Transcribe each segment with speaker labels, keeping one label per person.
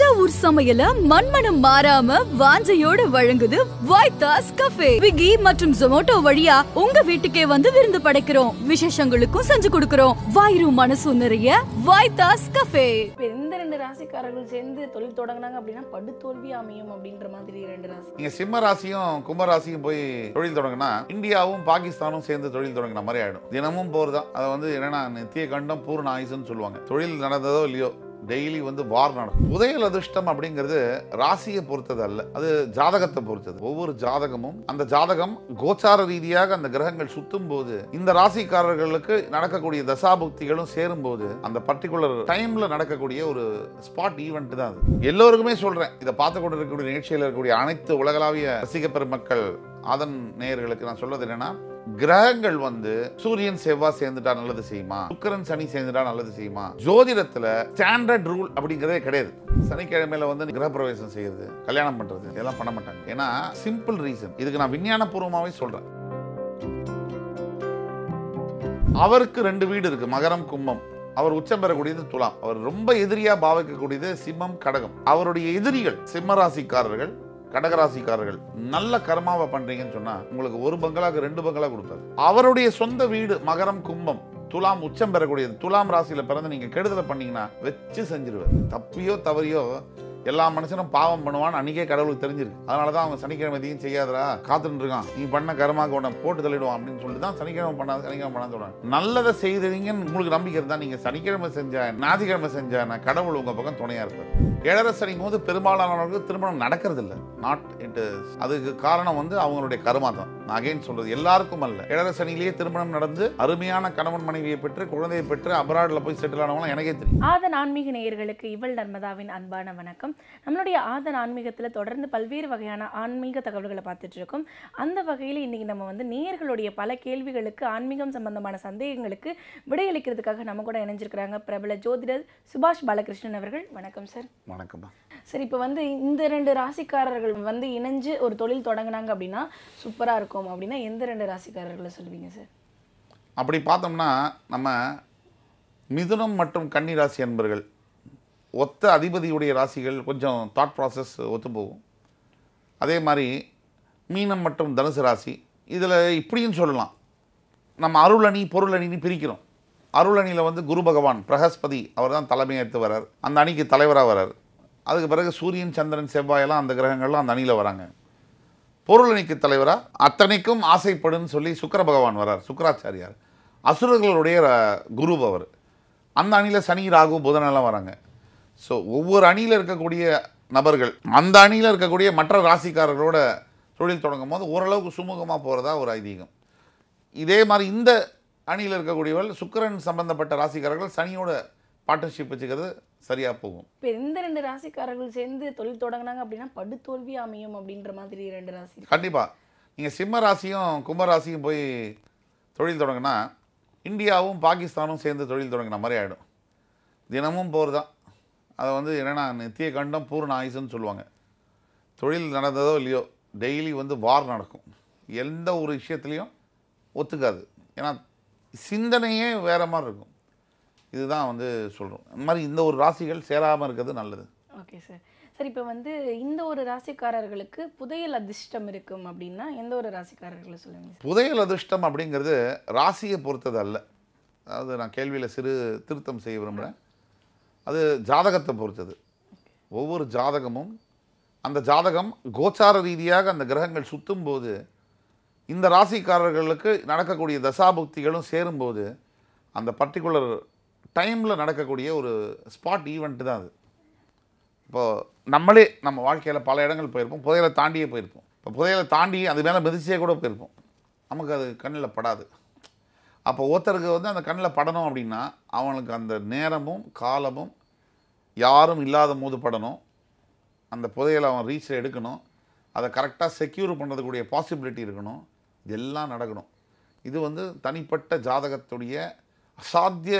Speaker 1: தஞ்சாவூர் சமையல மண்மனம் மாறாம வாஞ்சையோடு வழங்குது வாய்தாஸ் கஃபே விகி மற்றும் ஜொமோட்டோ வழியா உங்க வீட்டுக்கே வந்து விருந்து படைக்கிறோம் விசேஷங்களுக்கும் செஞ்சு
Speaker 2: கொடுக்கிறோம் வாயிரும் மனசு நிறைய
Speaker 1: வாய்தாஸ் கஃபே எந்த ரெண்டு ராசிக்காரர்கள் சேர்ந்து தொழில் தொடங்கினாங்க அப்படின்னா படு தோல்வி அமையும் அப்படின்ற மாதிரி ரெண்டு ராசி
Speaker 2: நீங்க சிம்ம ராசியும் கும்பராசியும் போய் தொழில் தொடங்கினா இந்தியாவும் பாகிஸ்தானும் சேர்ந்து தொழில் தொடங்கின மாதிரி ஆயிடும் தினமும் போர் தான் அதை வந்து என்னன்னா நித்திய கண்டம் பூர்ண ஆயுசுன்னு சொல்லுவாங்க தொழில் நடந்ததோ இல்லையோ டெய்லி வந்து வார் நடக்கும் புதையல் அதிர்ஷ்டம் அப்படிங்கிறது ராசியை பொறுத்தது அல்ல அது ஜாதகத்தை பொறுத்தது ஒவ்வொரு ஜாதகமும் அந்த ஜாதகம் கோச்சார ரீதியாக அந்த கிரகங்கள் சுத்தும் போது இந்த ராசிக்காரர்களுக்கு நடக்கக்கூடிய தசாபுக்திகளும் சேரும் போது அந்த பர்டிகுலர் டைம்ல நடக்கக்கூடிய ஒரு ஸ்பாட் ஈவெண்ட் தான் அது எல்லோருக்குமே சொல்றேன் இதை பார்த்து கொண்டு இருக்கக்கூடிய நிகழ்ச்சியில் இருக்கக்கூடிய அனைத்து உலகளாவிய ரசிக பெருமக்கள் அதன் நேயர்களுக்கு நான் சொல்வது என்னன்னா கிரகங்கள் வந்து சூரியன் செவ்வாய் சேர்ந்துட்டா நல்லது செய்யுமா சுக்கரன் சனி சேர்ந்துட்டா நல்லது செய்யுமா ஜோதிடத்துல ஸ்டாண்டர்ட் ரூல் அப்படிங்கிறதே கிடையாது சனிக்கிழமையில வந்து கிரக பிரவேசம் செய்யறது கல்யாணம் பண்றது இதெல்லாம் பண்ண மாட்டாங்க ஏன்னா சிம்பிள் ரீசன் இதுக்கு நான் விஞ்ஞான பூர்வமாவே சொல்றேன் அவருக்கு ரெண்டு வீடு இருக்கு மகரம் கும்பம் அவர் உச்சம் பெறக்கூடியது துலாம் அவர் ரொம்ப எதிரியா பாவிக்கக்கூடியது சிம்மம் கடகம் அவருடைய எதிரிகள் சிம்மராசிக்காரர்கள் கடகராசிக்காரர்கள் நல்ல கர்மாவை பண்றீங்கன்னு சொன்னா உங்களுக்கு ஒரு பங்களாக்கு ரெண்டு பங்களா கொடுப்பாரு அவருடைய சொந்த வீடு மகரம் கும்பம் துலாம் உச்சம் பெறக்கூடியது துலாம் ராசியில பிறந்து நீங்க கெடுதலை பண்ணீங்கன்னா வச்சு செஞ்சிருவார் தப்பியோ தவறியோ எல்லா மனுஷனும் பாவம் பண்ணுவான்னு அன்றைக்கே கடவுளுக்கு தெரிஞ்சிருக்கு அதனால தான் அவங்க சனிக்கிழமை எதையும் செய்யாதரா காத்துட்டு இருக்கான் நீ பண்ண கருமாக்கு உடனே போட்டு தள்ளிடுவான் அப்படின்னு சொல்லிட்டு தான் சனிக்கிழமை பண்ணாத சனிக்கிழமை பண்ணாத சொல்கிறாங்க நல்லதை செய்தீங்கன்னு உங்களுக்கு நம்பிக்கை இருந்தால் நீங்கள் சனிக்கிழமை செஞ்சா ஞாயிற்றுக்கிழமை செஞ்ச நான் கடவுள் உங்கள் பக்கம் துணையாக இருப்பார் ஏழரை சனிக்கும் போது பெரும்பாலானவர்களுக்கு திருமணம் நடக்கிறது இல்லை நாட் இட் இஸ் அதுக்கு காரணம் வந்து அவங்களுடைய கருமா தான் நான் அகைன் சொல்றது எல்லாருக்கும் அல்ல ஏழரை திருமணம் நடந்து அருமையான கணவன் மனைவியை பெற்று குழந்தையை பெற்று அபராடில் போய் செட்டில் ஆனவங்களும் எனக்கே தெரியும்
Speaker 1: ஆதன் ஆன்மீக நேயர்களுக்கு இவள் நர்மதாவின் அன்பான வணக்கம் நம்மளுடைய ஆதன் ஆன்மீகத்தில் தொடர்ந்து பல்வேறு வகையான ஆன்மீக தகவல்களை பார்த்துட்டு இருக்கோம் அந்த வகையில் இன்னைக்கு நம்ம வந்து நேயர்களுடைய பல கேள்விகளுக்கு ஆன்மீகம் சம்பந்தமான சந்தேகங்களுக்கு விடையளிக்கிறதுக்காக நம்ம கூட இணைஞ்சிருக்கிறாங்க பிரபல ஜோதிடர் சுபாஷ் பாலகிருஷ்ணன் அவர்கள் வணக்கம் சார் வணக்கம் சார் இப்போ வந்து இந்த ரெண்டு ராசிக்காரர்கள் வந்து இணைஞ்சு ஒரு தொழில் தொடங்கினாங்க அப்படின்னா சூப்பராக இருக்கும் இருக்கும் அப்படின்னா எந்த ரெண்டு ராசிக்காரர்களை சொல்வீங்க சார்
Speaker 2: அப்படி பார்த்தோம்னா நம்ம மிதுனம் மற்றும் கன்னி ராசி அன்பர்கள் ஒத்த அதிபதியுடைய ராசிகள் கொஞ்சம் தாட் ப்ராசஸ் ஒத்து போகும் அதே மாதிரி மீனம் மற்றும் தனுசு ராசி இதில் இப்படியும் சொல்லலாம் நம்ம அருளணி பொருளணின்னு பிரிக்கிறோம் அருளணியில் வந்து குரு பகவான் பிரகஸ்பதி அவர் தான் தலைமையேற்று வரார் அந்த அணிக்கு தலைவராக வரார் அதுக்கு பிறகு சூரியன் சந்திரன் செவ்வாயெல்லாம் அந்த கிரகங்கள்லாம் அந்த அணியில் வராங்க பொருளணிக்கு தலைவராக அத்தனைக்கும் ஆசைப்படுன்னு சொல்லி சுக்கர பகவான் வரார் சுக்கராச்சாரியார் அசுரர்களுடைய குரு அவர் அந்த அணியில் சனி ராகு புதனெல்லாம் வராங்க ஸோ ஒவ்வொரு அணியில் இருக்கக்கூடிய நபர்கள் அந்த அணியில் இருக்கக்கூடிய மற்ற ராசிக்காரர்களோட தொழில் தொடங்கும் போது ஓரளவுக்கு சுமூகமாக போகிறதா ஒரு ஐதீகம் இதே மாதிரி இந்த அணியில் இருக்கக்கூடியவர்கள் சுக்கரன் சம்பந்தப்பட்ட ராசிக்காரர்கள் சனியோட பார்ட்னர்ஷிப் வச்சுக்கிறது சரியா போகும்
Speaker 1: இப்போ இந்த ரெண்டு ராசிக்காரர்கள் சேர்ந்து தொழில் தொடங்கினாங்க அப்படின்னா படுத்தோல்வி அமையும் அப்படின்ற மாதிரி ரெண்டு ராசி
Speaker 2: கண்டிப்பாக நீங்கள் சிம்ம ராசியும் கும்பராசியும் போய் தொழில் தொடங்கினா இந்தியாவும் பாகிஸ்தானும் சேர்ந்து தொழில் தொடங்கின மாதிரி ஆகிடும் தினமும் போர் தான் அதை வந்து என்னென்னா நித்திய கண்டம் பூர்ண ஆயுசுன்னு சொல்லுவாங்க தொழில் நடந்ததோ இல்லையோ டெய்லி வந்து வார் நடக்கும் எந்த ஒரு விஷயத்துலேயும் ஒத்துக்காது ஏன்னா சிந்தனையே வேறு மாதிரி இருக்கும் இதுதான் வந்து சொல்கிறோம் இந்த மாதிரி இந்த ஒரு ராசிகள் சேராமல் இருக்கிறது நல்லது
Speaker 1: ஓகே சார் சார் இப்போ வந்து இந்த ஒரு ராசிக்காரர்களுக்கு புதையல் அதிர்ஷ்டம் இருக்கும் அப்படின்னா எந்த ஒரு ராசிக்காரர்களை சொல்லுங்கள்
Speaker 2: புதையல் அதிர்ஷ்டம் அப்படிங்கிறது ராசியை பொறுத்தது அல்ல அதாவது நான் கேள்வியில் சிறு திருத்தம் செய்ய விரும்புகிறேன் அது ஜாதகத்தை பொறுத்தது ஒவ்வொரு ஜாதகமும் அந்த ஜாதகம் கோச்சார ரீதியாக அந்த கிரகங்கள் சுற்றும் போது இந்த ராசிக்காரர்களுக்கு நடக்கக்கூடிய தசாபுக்திகளும் சேரும்போது அந்த பர்டிகுலர் டைமில் நடக்கக்கூடிய ஒரு ஸ்பாட் ஈவெண்ட்டு தான் அது இப்போது நம்மளே நம்ம வாழ்க்கையில் பல இடங்கள் போயிருப்போம் புதையலை தாண்டியே போயிருப்போம் இப்போ புதையலை தாண்டி அது மேலே மிதிச்சே கூட போயிருப்போம் நமக்கு அது கண்ணில் படாது அப்போ ஒருத்தருக்கு வந்து அந்த கண்ணில் படணும் அப்படின்னா அவனுக்கு அந்த நேரமும் காலமும் யாரும் இல்லாத போது படணும் அந்த புதையலை அவன் ரீச் எடுக்கணும் அதை கரெக்டாக செக்யூர் பண்ணுறதுக்கூடிய பாசிபிலிட்டி இருக்கணும் இதெல்லாம் நடக்கணும் இது வந்து தனிப்பட்ட ஜாதகத்துடைய சாத்திய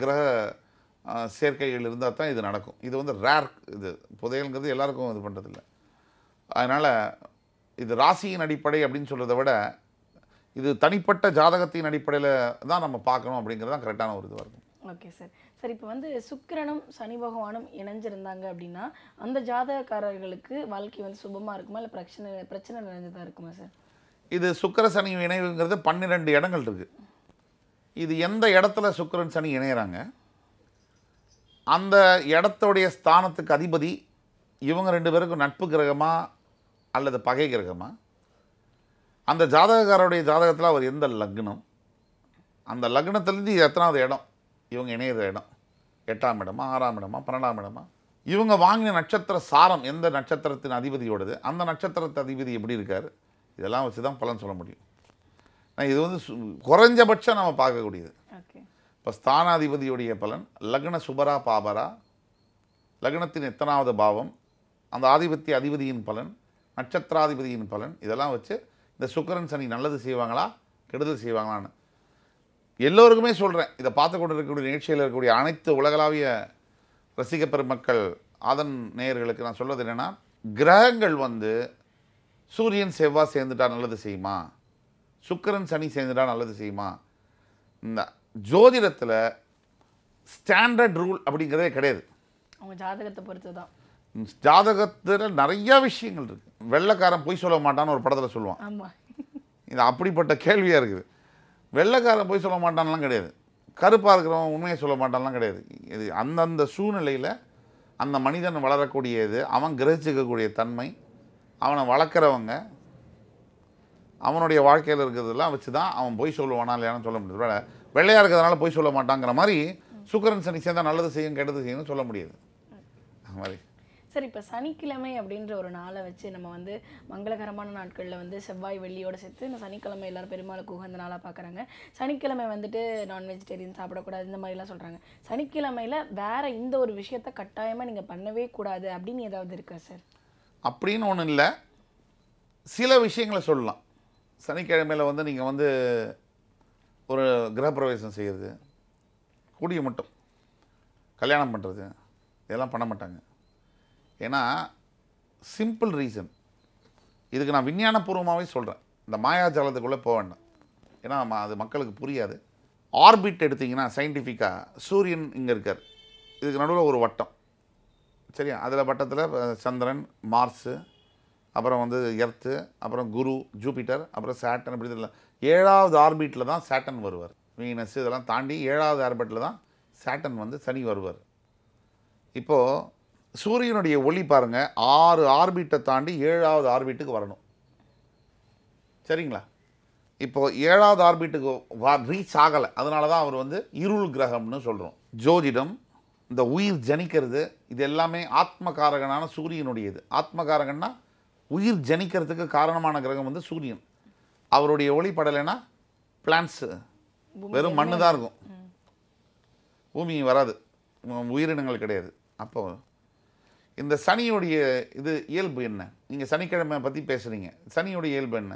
Speaker 2: கிரக சேர்க்கைகள் இருந்தால் தான் இது நடக்கும் இது வந்து ரேர் இது புதையல்ங்கிறது எல்லாருக்கும் இது பண்ணுறதில்ல அதனால் இது ராசியின் அடிப்படை அப்படின்னு சொல்கிறத விட இது தனிப்பட்ட ஜாதகத்தின் அடிப்படையில் தான் நம்ம பார்க்கணும் அப்படிங்கிறது தான் கரெக்டான ஒரு இதுவாக இருக்கும்
Speaker 1: ஓகே சார் சார் இப்போ வந்து சுக்கிரனும் சனி பகவானும் இணைஞ்சிருந்தாங்க அப்படின்னா அந்த ஜாதகக்காரர்களுக்கு வாழ்க்கை வந்து சுபமாக இருக்குமா இல்லை பிரச்சனை பிரச்சனை நிறைஞ்சதாக இருக்குமா சார்
Speaker 2: இது சுக்கர சனி இணைவுங்கிறது பன்னிரெண்டு இடங்கள் இருக்குது இது எந்த இடத்துல சுக்கரன் சனி இணையிறாங்க அந்த இடத்துடைய ஸ்தானத்துக்கு அதிபதி இவங்க ரெண்டு பேருக்கும் நட்பு கிரகமா அல்லது பகை கிரகமா அந்த ஜாதகக்காரருடைய ஜாதகத்தில் அவர் எந்த லக்னம் அந்த லக்னத்துலேருந்து எத்தனாவது இடம் இவங்க இணையிற இடம் எட்டாம் இடமா ஆறாம் இடமா பன்னெண்டாம் இடமா இவங்க வாங்கின நட்சத்திர சாரம் எந்த நட்சத்திரத்தின் அதிபதியோடது அந்த நட்சத்திரத்து அதிபதி எப்படி இருக்கார் இதெல்லாம் வச்சு தான் பலன் சொல்ல முடியும் ஆனால் இது வந்து குறைஞ்சபட்சம் நம்ம பார்க்கக்கூடியது இப்போ ஸ்தானாதிபதியுடைய பலன் லக்ன சுபரா பாபரா லக்னத்தின் எத்தனாவது பாவம் அந்த ஆதிபத்திய அதிபதியின் பலன் நட்சத்திராதிபதியின் பலன் இதெல்லாம் வச்சு இந்த சுக்கரன் சனி நல்லது செய்வாங்களா கெடுதல் செய்வாங்களான்னு எல்லோருக்குமே சொல்கிறேன் இதை பார்த்து கொண்டு இருக்கக்கூடிய நிகழ்ச்சியில் இருக்கக்கூடிய அனைத்து உலகளாவிய ரசிக பெருமக்கள் அதன் நேயர்களுக்கு நான் சொல்வது என்னென்னா கிரகங்கள் வந்து சூரியன் செவ்வாய் சேர்ந்துட்டா நல்லது செய்யுமா சுக்கரன் சனி சேர்ந்துடா நல்லது செய்யுமா இந்த ஜோதிடத்தில் ஸ்டாண்டர்ட் ரூல் அப்படிங்கிறதே கிடையாது
Speaker 1: அவங்க ஜாதகத்தை பொறுத்து தான்
Speaker 2: ஜாதகத்தில் நிறையா விஷயங்கள் இருக்குது வெள்ளக்காரன் பொய் சொல்ல மாட்டான்னு ஒரு படத்தில் சொல்லுவான் ஆமாம் இது அப்படிப்பட்ட கேள்வியாக இருக்குது வெள்ளக்காரன் பொய் சொல்ல மாட்டான்லாம் கிடையாது கருப்பாக இருக்கிறவன் உண்மையை சொல்ல மாட்டான்லாம் கிடையாது இது அந்தந்த சூழ்நிலையில் அந்த மனிதன் வளரக்கூடியது அவன் கிரகிச்சிக்கக்கூடிய தன்மை அவனை வளர்க்குறவங்க அவனுடைய வாழ்க்கையில் இருக்கிறதெல்லாம் வச்சு தான் அவன் போய் சொல்லுவானா இல்லையான்னு சொல்ல முடியாது வெள்ளையாக இருக்கிறதுனால போய் சொல்ல மாட்டாங்கிற மாதிரி சுக்கரன் சனி சேர்ந்தால் நல்லது செய்யும் கெட்டது செய்யணும்னு சொல்ல முடியாது அது மாதிரி
Speaker 1: சார் இப்போ சனிக்கிழமை அப்படின்ற ஒரு நாளை வச்சு நம்ம வந்து மங்களகரமான நாட்களில் வந்து செவ்வாய் வெள்ளியோடு சேர்த்து இந்த சனிக்கிழமை எல்லாரும் பெருமாளுக்கு உகந்த நாளாக பார்க்குறாங்க சனிக்கிழமை வந்துட்டு நான் வெஜிடேரியன் சாப்பிடக்கூடாது இந்த மாதிரிலாம் சொல்கிறாங்க சனிக்கிழமையில் வேறு இந்த ஒரு விஷயத்த கட்டாயமாக நீங்கள் பண்ணவே கூடாது அப்படின்னு ஏதாவது இருக்கா சார்
Speaker 2: அப்படின்னு ஒன்றும் இல்லை சில விஷயங்களை சொல்லலாம் சனிக்கிழமையில் வந்து நீங்கள் வந்து ஒரு கிரகப்பிரவேசம் செய்கிறது கூடிய மட்டும் கல்யாணம் பண்ணுறது இதெல்லாம் பண்ண மாட்டாங்க ஏன்னா சிம்பிள் ரீசன் இதுக்கு நான் விஞ்ஞானபூர்வமாகவே சொல்கிறேன் இந்த மாயாஜாலத்துக்குள்ளே போக வேண்டாம் ஏன்னா அது மக்களுக்கு புரியாது ஆர்பிட் எடுத்திங்கன்னா சயின்டிஃபிக்காக சூரியன் இங்கே இருக்கார் இதுக்கு நடுவில் ஒரு வட்டம் சரியா அதில் வட்டத்தில் சந்திரன் மார்ஸு அப்புறம் வந்து எர்த்து அப்புறம் குரு ஜூபிட்டர் அப்புறம் சேட்டன் அப்படி தெரியல ஏழாவது ஆர்பிட்டில் தான் சேட்டன் வருவார் வீனஸ் இதெல்லாம் தாண்டி ஏழாவது ஆர்பிட்டில் தான் சேட்டன் வந்து சனி வருவார் இப்போது சூரியனுடைய ஒளி பாருங்கள் ஆறு ஆர்பிட்டை தாண்டி ஏழாவது ஆர்பிட்டுக்கு வரணும் சரிங்களா இப்போது ஏழாவது ஆர்பிட்டுக்கு வா ரீச் ஆகலை அதனால தான் அவர் வந்து இருள் கிரகம்னு சொல்கிறோம் ஜோதிடம் இந்த உயிர் ஜனிக்கிறது இது எல்லாமே ஆத்மகாரகனான சூரியனுடையது ஆத்மகாரகன்னா உயிர் ஜனிக்கிறதுக்கு காரணமான கிரகம் வந்து சூரியன் அவருடைய ஒளிப்படலைன்னா பிளான்ஸு வெறும் மண்ணு தான் இருக்கும் பூமி வராது உயிரினங்கள் கிடையாது அப்போ இந்த சனியுடைய இது இயல்பு என்ன நீங்கள் சனிக்கிழமை பற்றி பேசுகிறீங்க சனியுடைய இயல்பு என்ன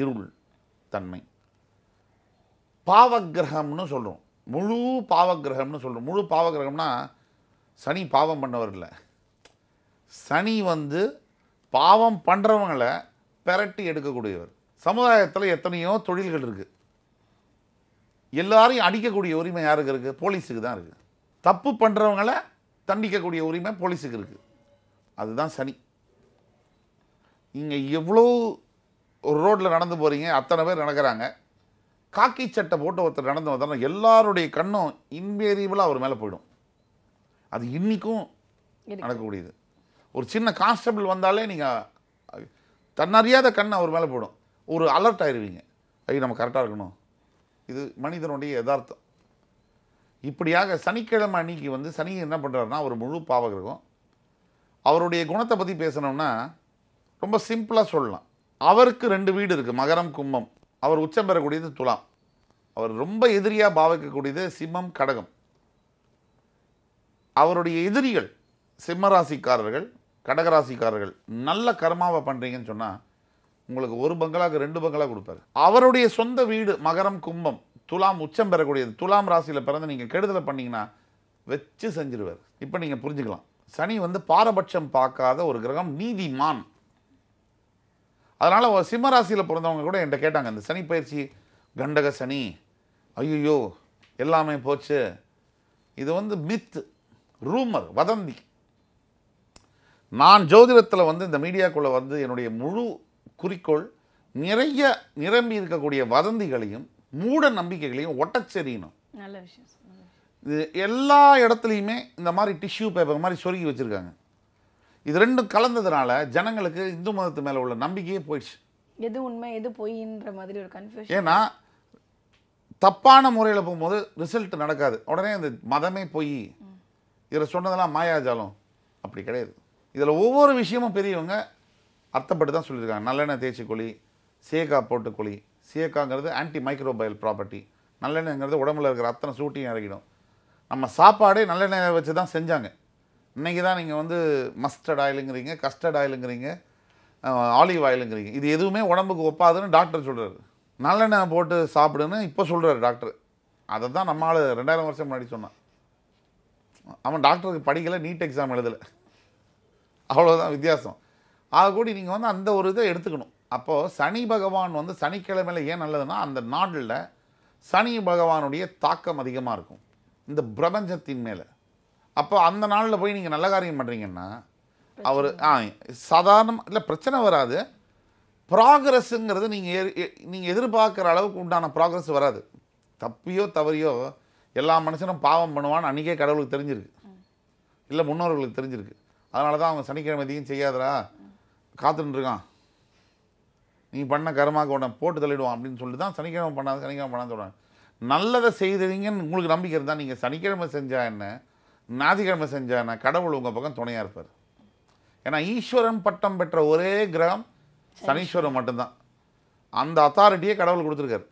Speaker 2: இருள் தன்மை பாவகிரகம்னு சொல்கிறோம் முழு பாவகிரகம்னு சொல்கிறோம் முழு பாவகிரகம்னா சனி பாவம் பண்ணவர் இல்லை சனி வந்து பாவம் பண்ணுறவங்களை பெரட்டி எடுக்கக்கூடியவர் சமுதாயத்தில் எத்தனையோ தொழில்கள் இருக்குது எல்லாரையும் அடிக்கக்கூடிய உரிமை யாருக்கு இருக்குது போலீஸுக்கு தான் இருக்குது தப்பு பண்ணுறவங்களை தண்டிக்கக்கூடிய உரிமை போலீஸுக்கு இருக்குது அதுதான் சனி இங்கே எவ்வளோ ஒரு ரோட்டில் நடந்து போகிறீங்க அத்தனை பேர் நடக்கிறாங்க காக்கி சட்டை போட்டு ஒருத்தர் நடந்து வந்தாலும் எல்லாருடைய கண்ணும் இன்வேரியபிளாக அவர் மேலே போயிடும் அது இன்றைக்கும் நடக்கக்கூடியது ஒரு சின்ன கான்ஸ்டபிள் வந்தாலே நீங்கள் தன்னறியாத கண் அவர் மேலே போடும் ஒரு அலர்ட் ஆயிடுவீங்க ஐயோ நம்ம கரெக்டாக இருக்கணும் இது மனிதனுடைய யதார்த்தம் இப்படியாக சனிக்கிழமை அன்னைக்கு வந்து சனி என்ன பண்ணுறாருனா ஒரு முழு பாவகிரகம் அவருடைய குணத்தை பற்றி பேசணும்னா ரொம்ப சிம்பிளாக சொல்லலாம் அவருக்கு ரெண்டு வீடு இருக்குது மகரம் கும்பம் அவர் உச்சம் பெறக்கூடியது துலாம் அவர் ரொம்ப எதிரியாக பாவிக்கக்கூடியது சிம்மம் கடகம் அவருடைய எதிரிகள் சிம்மராசிக்காரர்கள் கடகராசிக்காரர்கள் நல்ல கர்மாவை பண்ணுறீங்கன்னு சொன்னால் உங்களுக்கு ஒரு பங்களாவுக்கு ரெண்டு பங்களா கொடுப்பாரு அவருடைய சொந்த வீடு மகரம் கும்பம் துலாம் உச்சம் பெறக்கூடியது துலாம் ராசியில் பிறந்து நீங்கள் கெடுதலை பண்ணிங்கன்னா வச்சு செஞ்சிருவார் இப்போ நீங்கள் புரிஞ்சுக்கலாம் சனி வந்து பாரபட்சம் பார்க்காத ஒரு கிரகம் நீதிமான் அதனால் சிம்மராசியில் பிறந்தவங்க கூட என்கிட்ட கேட்டாங்க இந்த சனி பயிற்சி கண்டக சனி ஐயோ எல்லாமே போச்சு இது வந்து மித் ரூமர் வதந்தி நான் ஜோதிடத்தில் வந்து இந்த மீடியாக்குள்ளே வந்து என்னுடைய முழு குறிக்கோள் நிறைய நிரம்பி இருக்கக்கூடிய வதந்திகளையும் மூட நம்பிக்கைகளையும் ஒட்டச்செறியணும் நல்ல விஷயம் இது எல்லா இடத்துலையுமே இந்த மாதிரி டிஷ்யூ பேப்பர் மாதிரி சொருகி வச்சுருக்காங்க இது ரெண்டும் கலந்ததுனால ஜனங்களுக்கு இந்து மதத்து மேலே உள்ள நம்பிக்கையே போயிடுச்சு
Speaker 1: எது உண்மை எது பொய்ன்ற மாதிரி ஒரு கன்ஃபியூஷன்
Speaker 2: ஏன்னா தப்பான முறையில் போகும்போது ரிசல்ட் நடக்காது உடனே இந்த மதமே பொய் இதில் சொன்னதெல்லாம் மாயாஜாலம் அப்படி கிடையாது இதில் ஒவ்வொரு விஷயமும் பெரியவங்க அர்த்தப்பட்டு தான் சொல்லியிருக்காங்க நல்லெண்ணெய் தேய்ச்சி குழி சேக்கா போட்டு குழி சேக்காங்கிறது ஆன்டி மைக்ரோபயல் ப்ராப்பர்ட்டி நல்லெண்ணெய்ங்கிறது உடம்புல இருக்கிற அத்தனை சூட்டியும் இறக்கிடும் நம்ம சாப்பாடே நல்லெண்ணெய் வச்சு தான் செஞ்சாங்க இன்றைக்கி தான் நீங்கள் வந்து மஸ்டர்ட் ஆயிலுங்கிறீங்க கஸ்டர்ட் ஆயிலுங்கிறீங்க ஆலிவ் ஆயிலுங்கிறீங்க இது எதுவுமே உடம்புக்கு ஒப்பாதுன்னு டாக்டர் சொல்கிறாரு நல்லெண்ணெய் போட்டு சாப்பிடுன்னு இப்போ சொல்கிறாரு டாக்டர் அதை தான் நம்மளால் ரெண்டாயிரம் வருஷம் முன்னாடி சொன்னான் அவன் டாக்டருக்கு படிக்கலை நீட் எக்ஸாம் எழுதலை அவ்வளோதான் வித்தியாசம் ஆக கூடி நீங்கள் வந்து அந்த ஒரு இதை எடுத்துக்கணும் அப்போது சனி பகவான் வந்து சனிக்கிழமையில் ஏன் நல்லதுன்னா அந்த நாடில் சனி பகவானுடைய தாக்கம் அதிகமாக இருக்கும் இந்த பிரபஞ்சத்தின் மேலே அப்போ அந்த நாளில் போய் நீங்கள் நல்ல காரியம் பண்ணுறீங்கன்னா அவர் ஆ சாதாரண இல்லை பிரச்சனை வராது ப்ராக்ரஸ்ஸுங்கிறது நீங்கள் நீங்கள் எதிர்பார்க்குற அளவுக்கு உண்டான ப்ராக்ரஸ் வராது தப்பியோ தவறியோ எல்லா மனுஷனும் பாவம் பண்ணுவான்னு அன்றைக்கே கடவுளுக்கு தெரிஞ்சிருக்கு இல்லை முன்னோர்களுக்கு தெரிஞ்சிருக்கு அதனால தான் அவன் சனிக்கிழமை எதையும் செய்யாதரா காத்துட்டுருக்கான் நீ பண்ண கரமாக உடனே போட்டு தள்ளிடுவான் அப்படின்னு சொல்லி தான் சனிக்கிழமை பண்ணாத சனிக்கிழமை பண்ணாத சொல்கிறேன் நல்லதை செய்தீங்கன்னு உங்களுக்கு நம்பிக்கை இருந்தால் நீங்கள் சனிக்கிழமை செஞ்சால் என்ன ஞாயிற்றுக்கிழமை செஞ்சால் என்ன கடவுள் உங்கள் பக்கம் துணையாக இருப்பார் ஏன்னா ஈஸ்வரன் பட்டம் பெற்ற ஒரே கிரகம் சனீஸ்வரன் மட்டும்தான் அந்த அத்தாரிட்டியே கடவுள் கொடுத்துருக்காரு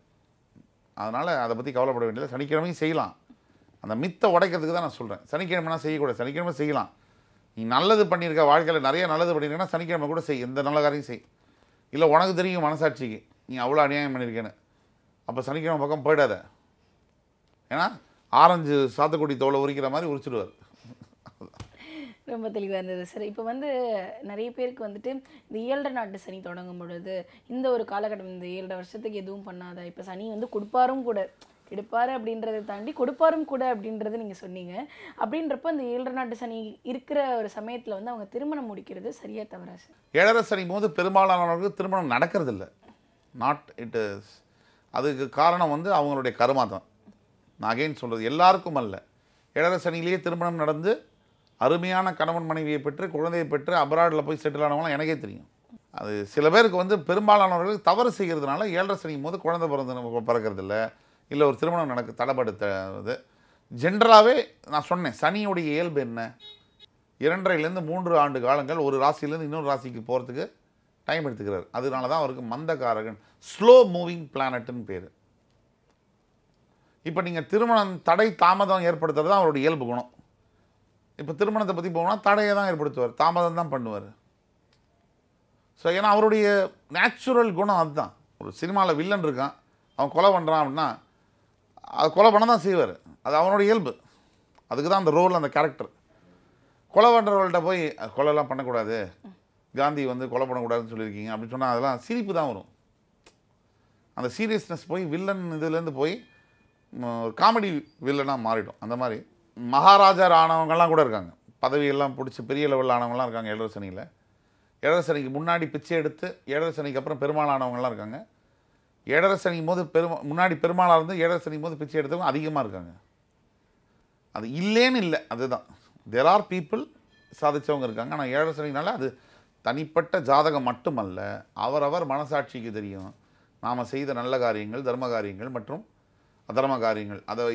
Speaker 2: அதனால் அதை பற்றி கவலைப்பட வேண்டியது சனிக்கிழமையும் செய்யலாம் அந்த மித்தை உடைக்கிறதுக்கு தான் நான் சொல்கிறேன் சனிக்கிழமைனா செய்யக்கூடாது சனிக்கிழமை செய்யலாம் நீ நல்லது பண்ணியிருக்க வாழ்க்கையில் நிறைய நல்லது பண்ணியிருக்கனா சனிக்கிழமை கூட செய் எந்த நல்ல காரியம் செய் இல்லை உனக்கு தெரியும் மனசாட்சிக்கு நீ அவ்வளோ அநியாயம் பண்ணியிருக்கேன்னு அப்போ சனிக்கிழமை பக்கம் போயிடாத ஏன்னா ஆரஞ்சு சாத்துக்குடி தோலை உரிக்கிற மாதிரி உரிச்சிடுவார்
Speaker 1: ரொம்ப தெளிவாக இருந்தது சார் இப்போ வந்து நிறைய பேருக்கு வந்துட்டு இந்த ஏழரை நாட்டு சனி தொடங்கும் பொழுது இந்த ஒரு காலகட்டம் இந்த ஏழரை வருஷத்துக்கு எதுவும் பண்ணாத இப்போ சனி வந்து கொடுப்பாரும் கூட எடுப்பார் அப்படின்றத தாண்டி கொடுப்பாரும் கூட அப்படின்றத நீங்கள் சொன்னீங்க அப்படின்றப்ப அந்த ஏழரை நாட்டு சனி இருக்கிற ஒரு சமயத்தில் வந்து அவங்க திருமணம் முடிக்கிறது சரியாக தவறா சார்
Speaker 2: ஏழரை சனி போது பெரும்பாலானவர்களுக்கு திருமணம் நடக்கிறது இல்லை நாட் இட் இஸ் அதுக்கு காரணம் வந்து அவங்களுடைய கருமா தான் நான் அகைன் சொல்கிறது எல்லாருக்கும் அல்ல ஏழரை சனியிலேயே திருமணம் நடந்து அருமையான கணவன் மனைவியை பெற்று குழந்தையை பெற்று அபராடில் போய் செட்டில் ஆனவங்களாம் எனக்கே தெரியும் அது சில பேருக்கு வந்து பெரும்பாலானவர்கள் தவறு செய்கிறதுனால ஏழரை சனிக்கும் போது குழந்தை பிறந்து பிறக்கிறது இல்லை இல்லை ஒரு திருமணம் நடக்க தடைப்படுத்துறது ஜென்ரலாகவே நான் சொன்னேன் சனியுடைய இயல்பு என்ன இரண்டரைலேருந்து மூன்று ஆண்டு காலங்கள் ஒரு ராசியிலேருந்து இன்னொரு ராசிக்கு போகிறதுக்கு டைம் எடுத்துக்கிறார் அதனால தான் அவருக்கு மந்தகாரகன் ஸ்லோ மூவிங் பிளானட்டுன்னு பேர் இப்போ நீங்கள் திருமணம் தடை தாமதம் ஏற்படுத்துறது தான் அவருடைய இயல்பு குணம் இப்போ திருமணத்தை பற்றி போனால் தடையை தான் ஏற்படுத்துவார் தாமதம் தான் பண்ணுவார் ஸோ ஏன்னா அவருடைய நேச்சுரல் குணம் அதுதான் ஒரு சினிமாவில் வில்லன் இருக்கான் அவன் கொலை பண்ணுறான் அப்படின்னா அது கொலை பண்ண தான் செய்வார் அது அவனோட இயல்பு அதுக்கு தான் அந்த ரோல் அந்த கேரக்டர் கொலை பண்ணுறவர்கள்ட்ட போய் கொலைலாம் பண்ணக்கூடாது காந்தி வந்து கொலை பண்ணக்கூடாதுன்னு சொல்லியிருக்கீங்க அப்படின்னு சொன்னால் அதெல்லாம் சிரிப்பு தான் வரும் அந்த சீரியஸ்னஸ் போய் வில்லன் இதுலேருந்து போய் காமெடி வில்லனாக மாறிடும் அந்த மாதிரி மகாராஜா ஆனவங்கள்லாம் கூட இருக்காங்க பதவியெல்லாம் பிடிச்சி பெரிய லெவலில் ஆனவங்களாம் இருக்காங்க ஏழரசனியில் ஏழரசனிக்கு முன்னாடி பிச்சை எடுத்து ஏழரசனிக்கு அப்புறம் பெருமாள் ஆனவங்களாம் இருக்காங்க ஏழரை சனிக்கும் போது பெரும் முன்னாடி பெருமாளாக இருந்து ஏழரை போது பிச்சை எடுத்தவங்க அதிகமாக இருக்காங்க அது இல்லைன்னு இல்லை அதுதான் தெர் ஆர் பீப்புள் சாதித்தவங்க இருக்காங்க ஆனால் ஏழரை சனினால அது தனிப்பட்ட ஜாதகம் மட்டுமல்ல அவரவர் மனசாட்சிக்கு தெரியும் நாம் செய்த நல்ல காரியங்கள் தர்ம காரியங்கள் மற்றும் அதர்ம காரியங்கள் அதை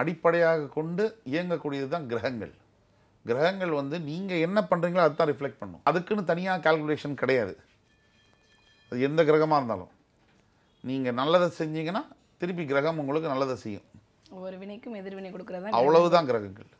Speaker 2: அடிப்படையாக கொண்டு இயங்கக்கூடியது தான் கிரகங்கள் கிரகங்கள் வந்து நீங்கள் என்ன பண்ணுறீங்களோ அதுதான் ரிஃப்ளெக்ட் பண்ணும் அதுக்குன்னு தனியாக கால்குலேஷன் கிடையாது அது எந்த கிரகமாக இருந்தாலும் நீங்கள் நல்லதை செஞ்சீங்கன்னா திருப்பி கிரகம் உங்களுக்கு நல்லதை செய்யும்
Speaker 1: ஒவ்வொரு வினைக்கும் எதிர்வினை கொடுக்குறதா அவ்வளவுதான்
Speaker 2: கிரகங்கள்